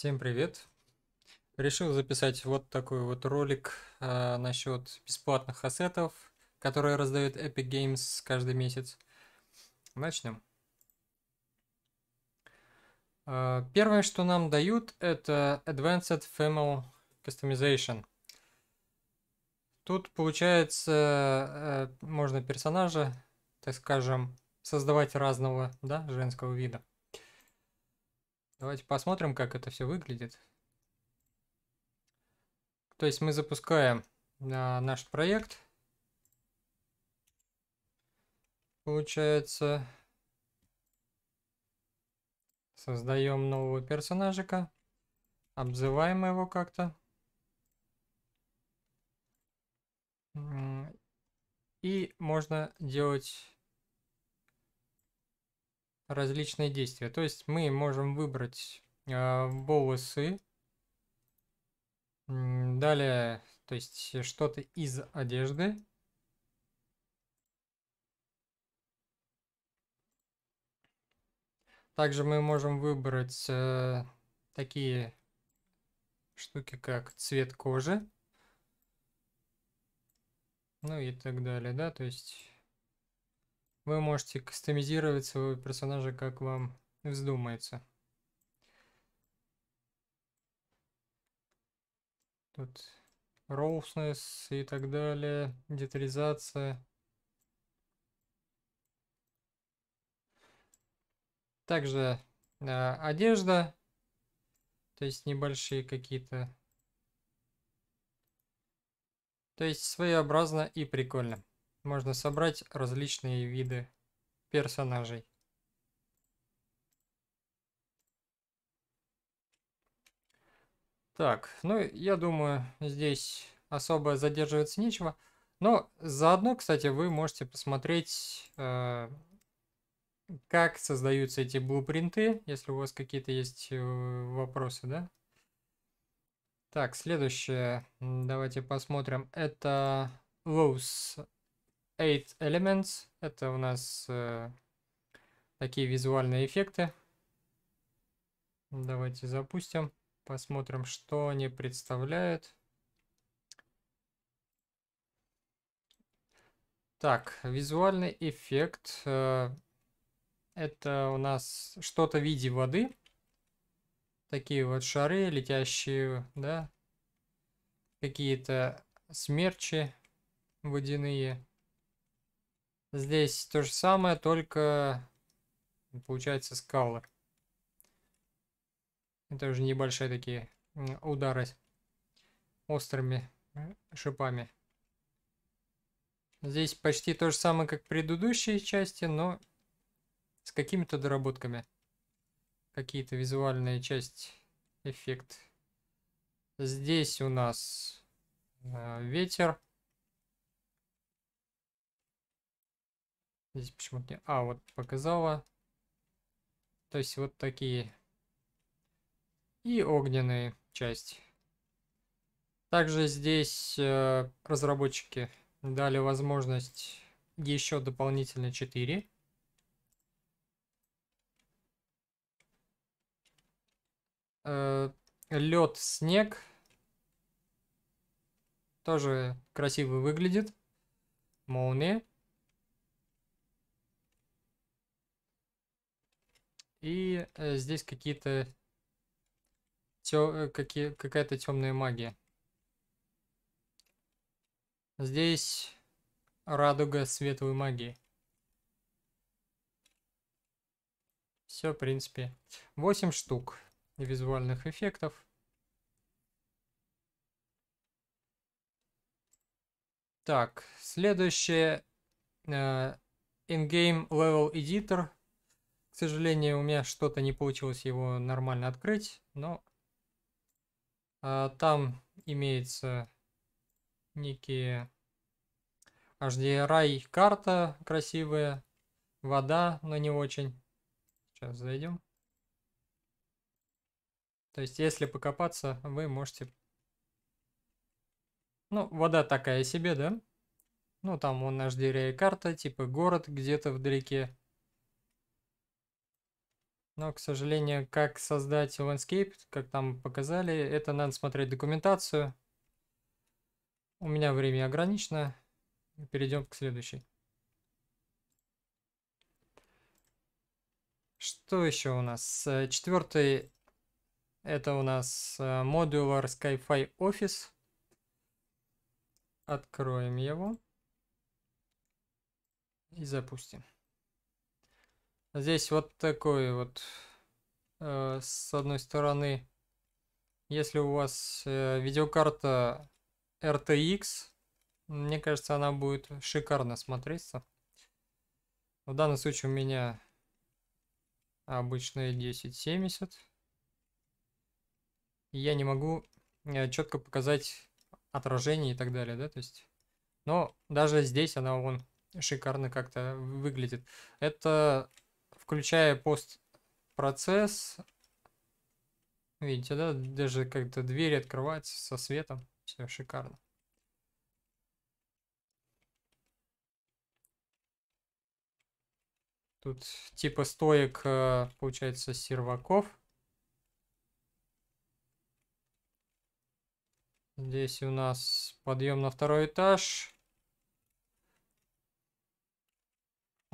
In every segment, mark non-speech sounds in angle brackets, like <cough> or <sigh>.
Всем привет! Решил записать вот такой вот ролик э, а, насчет бесплатных ассетов, которые раздает Epic Games каждый месяц. Начнем. Э, а, первое, что нам дают, это Advanced Female Customization. Тут получается, э, можно персонажа, так скажем, создавать разного да, женского вида. Давайте посмотрим, как это все выглядит. То есть мы запускаем а, наш проект. Получается, создаем нового персонажика, обзываем его как-то. И можно делать различные действия. То есть мы можем выбрать э, волосы, далее, то есть э, что-то из одежды, Также мы можем выбрать э, такие штуки, как цвет кожи. Ну и так далее, да, то есть вы можете кастомизировать своего персонажа, как вам вздумается. Тут roughness и так далее, детализация. Также э, одежда, то есть небольшие какие-то. То есть своеобразно и прикольно можно собрать различные виды персонажей. Так, ну я думаю, здесь особо задерживаться нечего. Но заодно, кстати, вы можете посмотреть, э, как создаются эти блупринты, если у вас какие-то есть э, вопросы, да? Так, следующее, давайте посмотрим, это Lowe's 8 Elements. Это у нас э, такие визуальные эффекты. Давайте запустим. Посмотрим, что они представляют. Так, визуальный эффект. Э, это у нас что-то в виде воды. Такие вот шары летящие, да. Какие-то смерчи водяные. Здесь то же самое, только получается скалы. Это уже небольшие такие удары острыми шипами. Здесь почти то же самое, как в предыдущей части, но с какими-то доработками. Какие-то визуальные части, эффект. Здесь у нас э, ветер Здесь почему-то не... А, вот показала. То есть вот такие. И огненные части. Также здесь э, разработчики дали возможность еще дополнительно 4. Э, Лед, снег. Тоже красиво выглядит. Молния. И э, здесь какие-то... Тё... Э, какие... Какая-то темная магия. Здесь радуга светлой магии. Все, в принципе. 8 штук визуальных эффектов. Так, следующее. Э, in-game level editor сожалению, у меня что-то не получилось его нормально открыть, но а, там имеется некие HDRI карта красивая, вода, но не очень. Сейчас зайдем. То есть, если покопаться, вы можете... Ну, вода такая себе, да? Ну, там он HDRI карта, типа город где-то вдалеке. Но, к сожалению, как создать landscape, как там показали, это надо смотреть документацию. У меня время ограничено. Перейдем к следующей. Что еще у нас? Э, Четвертый это у нас э, Modular Skyfi Office. Откроем его и запустим. Здесь вот такой вот, э, с одной стороны, если у вас э, видеокарта RTX, мне кажется, она будет шикарно смотреться. В данном случае у меня обычная 1070. И я не могу э, четко показать отражение и так далее, да, то есть. Но даже здесь она вон шикарно как-то выглядит. Это включая постпроцесс, видите, да, даже как-то двери открывать со светом, все шикарно. Тут типа стоек, э, получается, серваков. Здесь у нас подъем на второй этаж.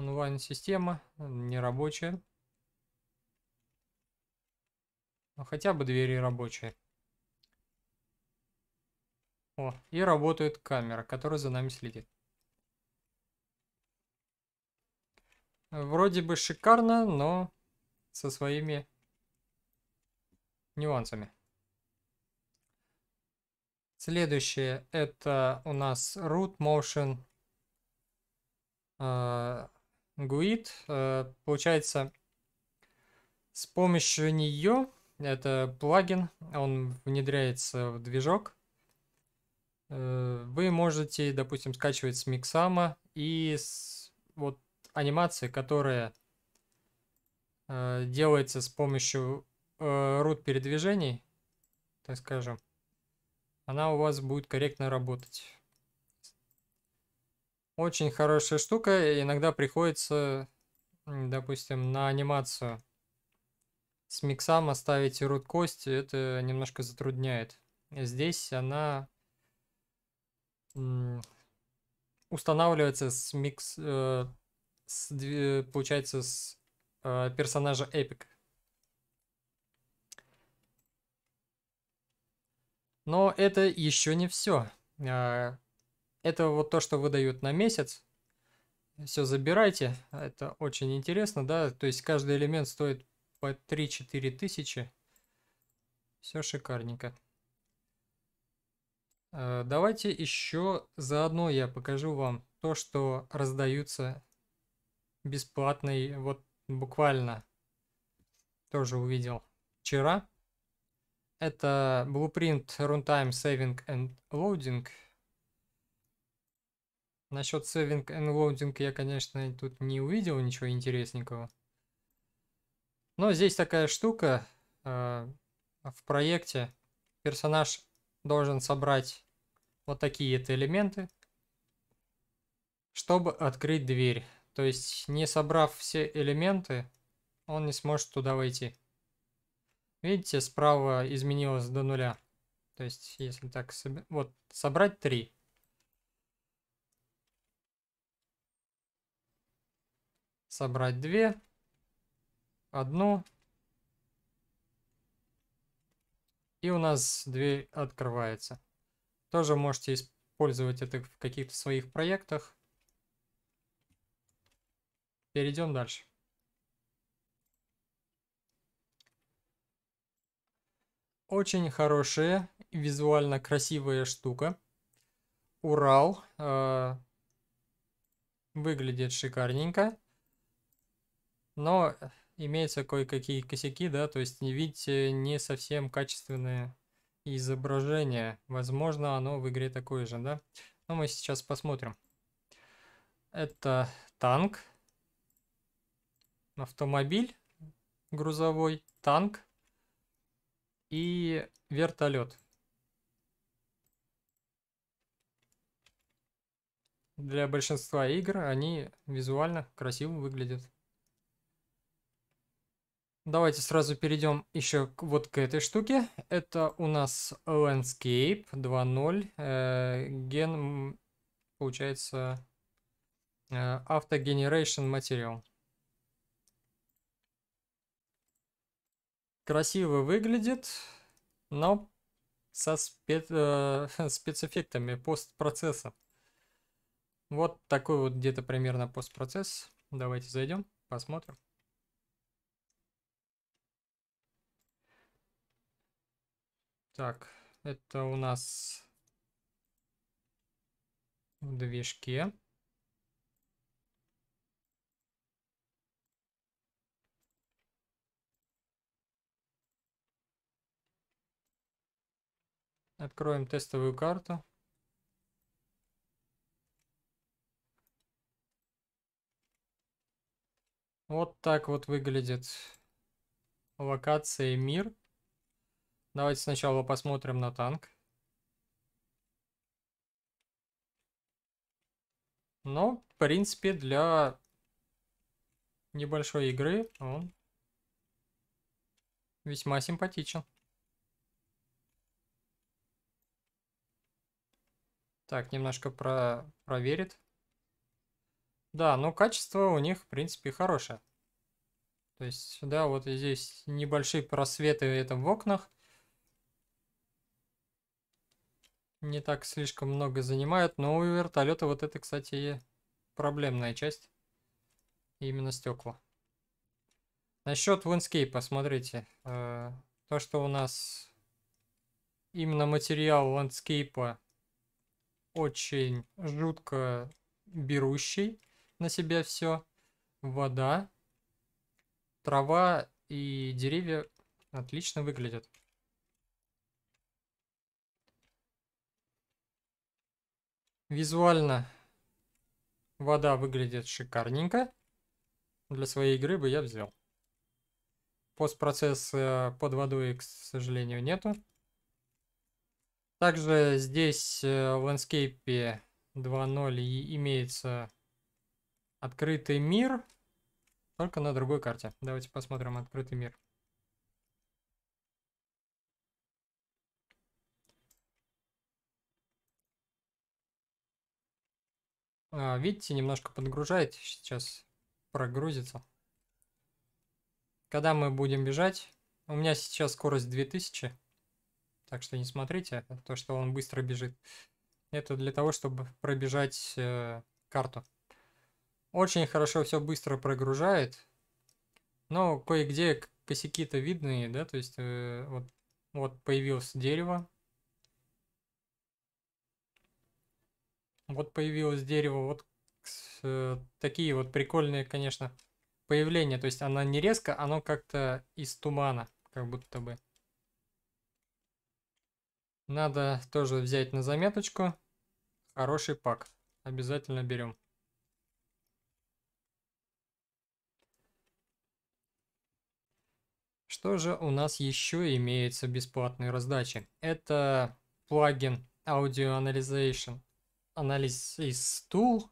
Онлайн-система не рабочая. Но ну, хотя бы двери рабочие. О, и работает камера, которая за нами следит. Вроде бы шикарно, но со своими нюансами. Следующее это у нас root motion а, GUID. Э, получается, с помощью нее, это плагин, он внедряется в движок, э, вы можете, допустим, скачивать с Миксама и с, вот анимации, которая э, делается с помощью root передвижений, так скажем, она у вас будет корректно работать. Очень хорошая штука. Иногда приходится, допустим, на анимацию с миксом оставить рут кости. Это немножко затрудняет. Здесь она устанавливается с микс... Э, с, получается, с э, персонажа Эпик. Но это еще не все. А, это вот то, что выдают на месяц. Все забирайте. Это очень интересно, да. То есть каждый элемент стоит по 3-4 тысячи. Все шикарненько. Э, давайте еще заодно я покажу вам то, что раздаются бесплатный, вот буквально тоже увидел вчера. Это Blueprint Runtime Saving and Loading – Насчет севинг и лоудинг я, конечно, тут не увидел ничего интересненького. Но здесь такая штука э, в проекте. Персонаж должен собрать вот такие-то элементы, чтобы открыть дверь. То есть, не собрав все элементы, он не сможет туда войти. Видите, справа изменилось до нуля. То есть, если так... Соб... Вот, собрать три. собрать две, одну. И у нас дверь открывается. Тоже можете использовать это в каких-то своих проектах. Перейдем дальше. Очень хорошая, визуально красивая штука. Урал. Э, выглядит шикарненько но имеются кое-какие косяки, да, то есть видите э, не совсем качественное изображение. Возможно, оно в игре такое же, да. Но мы сейчас посмотрим. Это танк, автомобиль грузовой, танк и вертолет. Для большинства игр они визуально красиво выглядят. Давайте сразу перейдем еще к, вот к этой штуке. Это у нас Landscape 2.0. Э, ген, получается, э, Auto Generation Material. Красиво выглядит, но со спе э, <laughs> спецэффектами постпроцесса. Вот такой вот где-то примерно постпроцесс. Давайте зайдем, посмотрим. Так, это у нас в движке. Откроем тестовую карту. Вот так вот выглядит локация мир. Давайте сначала посмотрим на танк. Но, ну, в принципе, для небольшой игры он весьма симпатичен. Так, немножко про проверит. Да, но ну, качество у них, в принципе, хорошее. То есть, да, вот здесь небольшие просветы это в окнах. не так слишком много занимает. Но у вертолета вот это, кстати, и проблемная часть. Именно стекла. Насчет Windscape, посмотрите. Э, то, что у нас именно материал ландскейпа очень жутко берущий на себя все. Вода, трава и деревья отлично выглядят. Визуально вода выглядит шикарненько. Для своей игры бы я взял. Постпроцесс под водой, к сожалению, нету. Также здесь э, в ландскейпе 2.0 имеется открытый мир, только на другой карте. Давайте посмотрим открытый мир. А, видите, немножко подгружает. Сейчас прогрузится. Когда мы будем бежать, у меня сейчас скорость 2000. Так что не смотрите а то, что он быстро бежит. Это для того, чтобы пробежать э, карту. Очень хорошо все быстро прогружает. Но кое-где косяки-то видны, да, то есть э, вот, вот появилось дерево, Вот появилось дерево, вот э, такие вот прикольные, конечно, появления. То есть она не резко, оно как-то из тумана, как будто бы. Надо тоже взять на заметочку. Хороший пак. Обязательно берем. Что же у нас еще имеется бесплатной раздачи? Это плагин Audio Analyzation анализ из tool.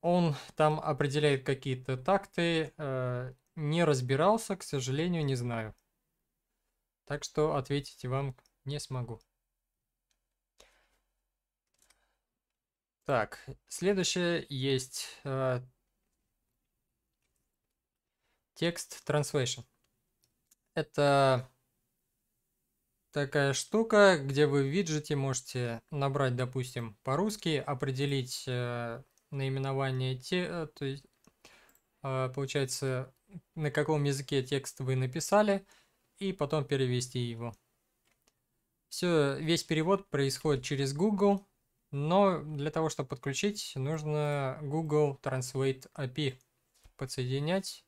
Он там определяет какие-то такты. Э, не разбирался, к сожалению, не знаю. Так что ответить вам не смогу. Так, следующее есть э, текст translation. Это такая штука, где вы в виджете можете набрать, допустим, по-русски, определить э, наименование те, э, то есть э, получается на каком языке текст вы написали и потом перевести его. Все, весь перевод происходит через Google, но для того, чтобы подключить, нужно Google Translate API подсоединять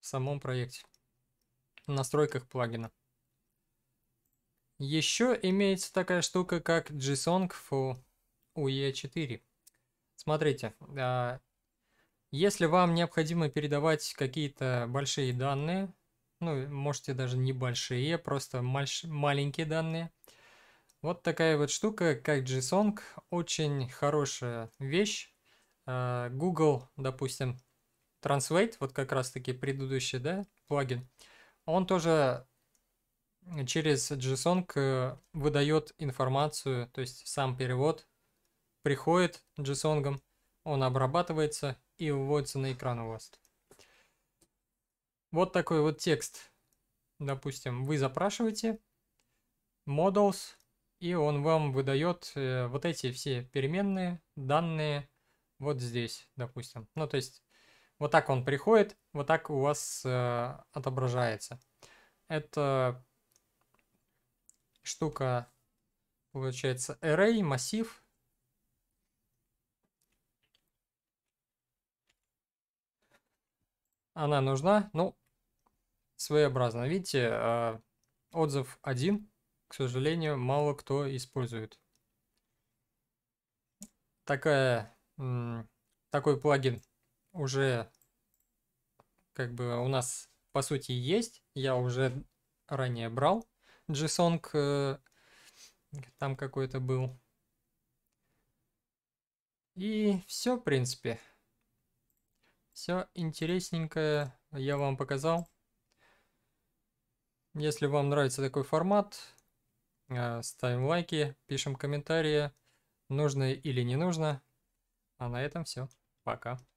в самом проекте в настройках плагина. Еще имеется такая штука, как JSON в UE4. Смотрите, а, если вам необходимо передавать какие-то большие данные, ну, можете даже не большие, просто маленькие данные, вот такая вот штука, как JSON, очень хорошая вещь. А, Google, допустим, Translate, вот как раз-таки предыдущий, да, плагин – он тоже через JSON э, выдает информацию, то есть сам перевод приходит JSON, он обрабатывается и выводится на экран у вас. Вот такой вот текст. Допустим, вы запрашиваете models, и он вам выдает э, вот эти все переменные, данные вот здесь, допустим. Ну, то есть вот так он приходит, вот так у вас э, отображается. Это штука, получается, array, массив. Она нужна, ну, своеобразно. Видите, э, отзыв один, к сожалению, мало кто использует. Такая, такой плагин уже как бы у нас по сути есть. Я уже ранее брал JSON, э, там какой-то был. И все, в принципе. Все интересненькое я вам показал. Если вам нравится такой формат, э, ставим лайки, пишем комментарии, нужно или не нужно. А на этом все. Пока.